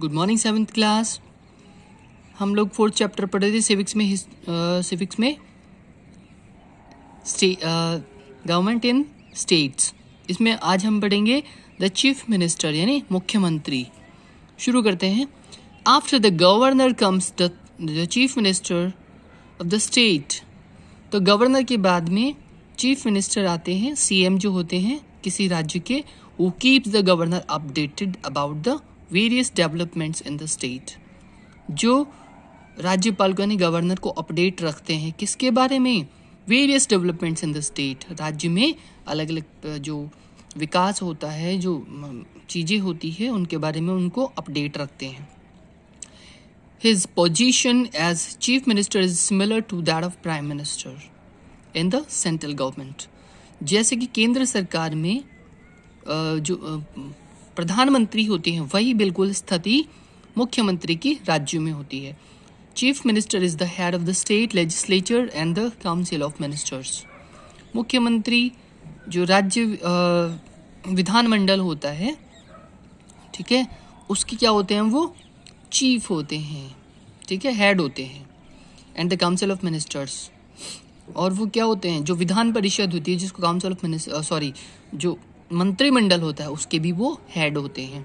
good morning seventh class हम लोग fourth chapter पढ़ रहे थे सिविक्स में सिविक्स uh, में गवर्नमेंट इन स्टेट्स इसमें आज हम पढ़ेंगे द चीफ मिनिस्टर यानी मुख्यमंत्री शुरू करते हैं after the governor comes the chief minister of the state तो गवर्नर के बाद में चीफ मिनिस्टर आते हैं सीएम जो होते हैं किसी राज्य के वो keeps the governor updated about the various developments in the state जो यानी गवर्नर को अपडेट रखते हैं किसके बारे में various developments in the state राज्य में अलग अलग जो विकास होता है जो चीज़ें होती है उनके बारे में उनको अपडेट रखते हैं his position as chief minister is similar to that of prime minister in the central government जैसे कि केंद्र सरकार में जो प्रधानमंत्री होते हैं वही बिल्कुल स्थिति मुख्यमंत्री की राज्य में होती है chief minister is the head of the state legislature and the council of ministers मुख्यमंत्री जो राज्य विधानमंडल होता है ठीक है उसके क्या होते हैं वो चीफ होते हैं ठीक है हेड होते हैं and the council of ministers और वो क्या होते हैं जो विधान परिषद होती है जिसको काउंसिल ऑफ मिनिस्टर सॉरी जो मंत्रिमंडल होता है उसके भी वो हेड होते हैं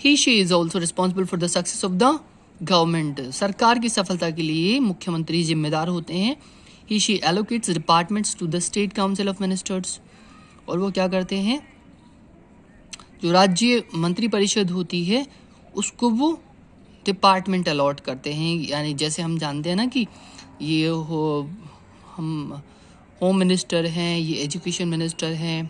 he she is also responsible for the success of the government सरकार की सफलता के लिए मुख्यमंत्री जिम्मेदार होते हैं he she allocates departments to the state council of ministers और वो क्या करते हैं जो राज्य मंत्रिपरिषद होती है उसको वो डिपार्टमेंट अलॉट करते हैं यानी जैसे हम जानते हैं ना कि ये हो हम होम मिनिस्टर हैं ये एजुकेशन मिनिस्टर हैं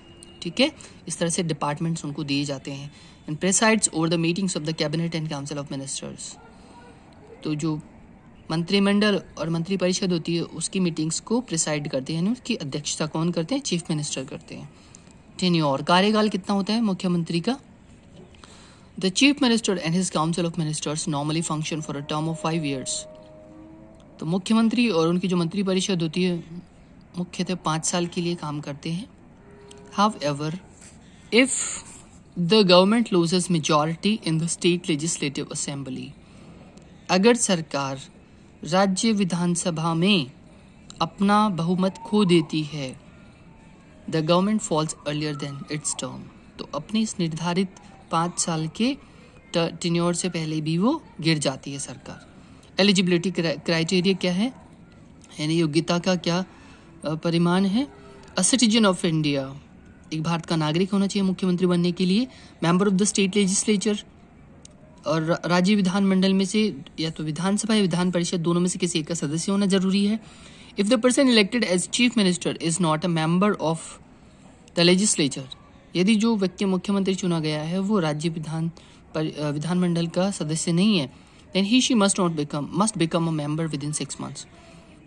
ठीक है इस तरह से डिपार्टमेंट्स उनको दिए जाते हैं and presides over the meetings of the cabinet and council of ministers तो जो मंत्रिमंडल और मंत्रिपरिषद होती है उसकी मीटिंग्स को प्रिसाइड करते हैं उसकी अध्यक्षता कौन करते हैं चीफ मिनिस्टर करते हैं टेन्योर कार्यकाल कितना होता है मुख्यमंत्री का the chief minister and his council of ministers normally function for a term of five years तो मुख्यमंत्री और उनकी जो मंत्रिपरिषद होती है मुख्यतः पाँच साल के लिए काम करते हैं However, if the government loses majority in the state legislative assembly, अगर सरकार राज्य विधानसभा में अपना बहुमत खो देती है the government falls earlier than its term तो अपने इस निर्धारित पाँच साल के टिन्योर से पहले भी वो गिर जाती है सरकार एलिजिबिलिटी क्राइटेरिया क्या है यानी योग्यता का क्या परिमाण है अ सिटीजन ऑफ इंडिया एक भारत का नागरिक होना चाहिए मुख्यमंत्री बनने के लिए member of the state legislature और राज्य विधानमंडल में से या तो विधानसभा या विधान परिषद दोनों में से किसी एक का सदस्य होना जरूरी है if the person elected as chief minister is not a member of the legislature यदि जो व्यक्ति मुख्यमंत्री चुना गया है वो राज्य विधान पर विधानमंडल का सदस्य नहीं है then he she must not become must become a member within six months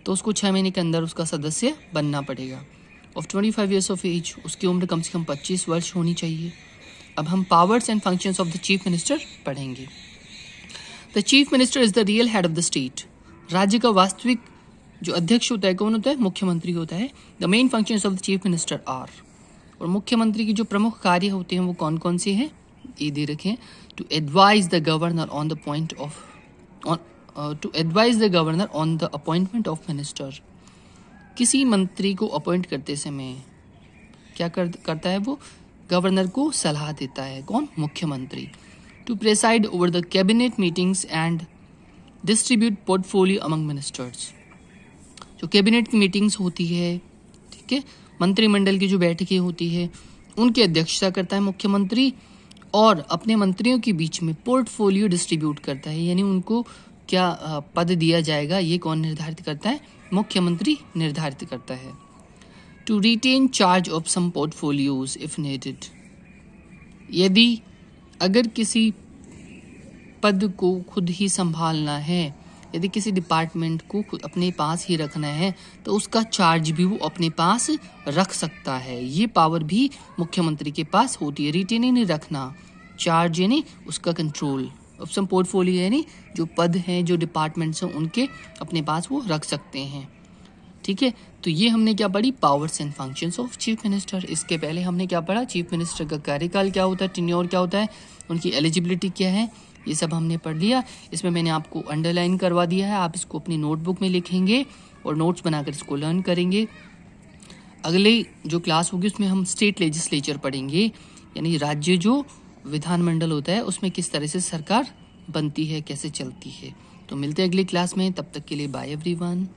तो उसको छः महीने के अंदर उसका सदस्य बनना पड़ेगा ऑफ 25 ईयर्स ऑफ एज उसकी उम्र कम से कम 25 वर्ष होनी चाहिए अब हम powers and functions of the chief minister पढ़ेंगे the chief minister is the real head of the state राज्य का वास्तविक जो अध्यक्ष होता है कौन होता है मुख्यमंत्री होता है the main functions of the chief minister are और मुख्यमंत्री की जो प्रमुख कार्य होते हैं वो कौन कौन से हैं ये दे रखें to advise the governor on the point of to advise the governor on the appointment of minister किसी मंत्री को अपॉइंट करते समय क्या कर, करता है वो गवर्नर को सलाह देता है कौन मुख्यमंत्री to preside over the cabinet meetings and distribute portfolio among ministers जो कैबिनेट की मीटिंग्स होती है ठीक है मंत्रिमंडल की जो बैठकें होती है उनकी अध्यक्षता करता है मुख्यमंत्री और अपने मंत्रियों के बीच में पोर्टफोलियो डिस्ट्रीब्यूट करता है यानी उनको क्या पद दिया जाएगा ये कौन निर्धारित करता है मुख्यमंत्री निर्धारित करता है to retain charge of some portfolios if needed यदि अगर किसी पद को खुद ही संभालना है यदि किसी डिपार्टमेंट को अपने पास ही रखना है तो उसका चार्ज भी वो अपने पास रख सकता है ये पावर भी मुख्यमंत्री के पास होती है रिटेन यानी रखना चार्ज यानी उसका कंट्रोल सम पोर्टफोलियो यानी जो पद हैं जो डिपार्टमेंट्स हैं उनके अपने पास वो रख सकते हैं ठीक है तो ये हमने क्या पढ़ी powers and functions of chief minister इसके पहले हमने क्या पढ़ा चीफ मिनिस्टर का कार्यकाल क्या होता है टिन्योर क्या होता है उनकी एलिजिबिलिटी क्या है ये सब हमने पढ़ लिया इसमें मैंने आपको अंडरलाइन करवा दिया है आप इसको अपनी नोटबुक में लिखेंगे और नोट्स बनाकर इसको लर्न करेंगे अगले जो क्लास होगी उसमें हम स्टेट लेजिस्लेचर पढ़ेंगे यानी राज्य जो विधानमंडल होता है उसमें किस तरह से सरकार बनती है कैसे चलती है तो मिलते हैं अगली क्लास में तब तक के लिए बाय एवरीवन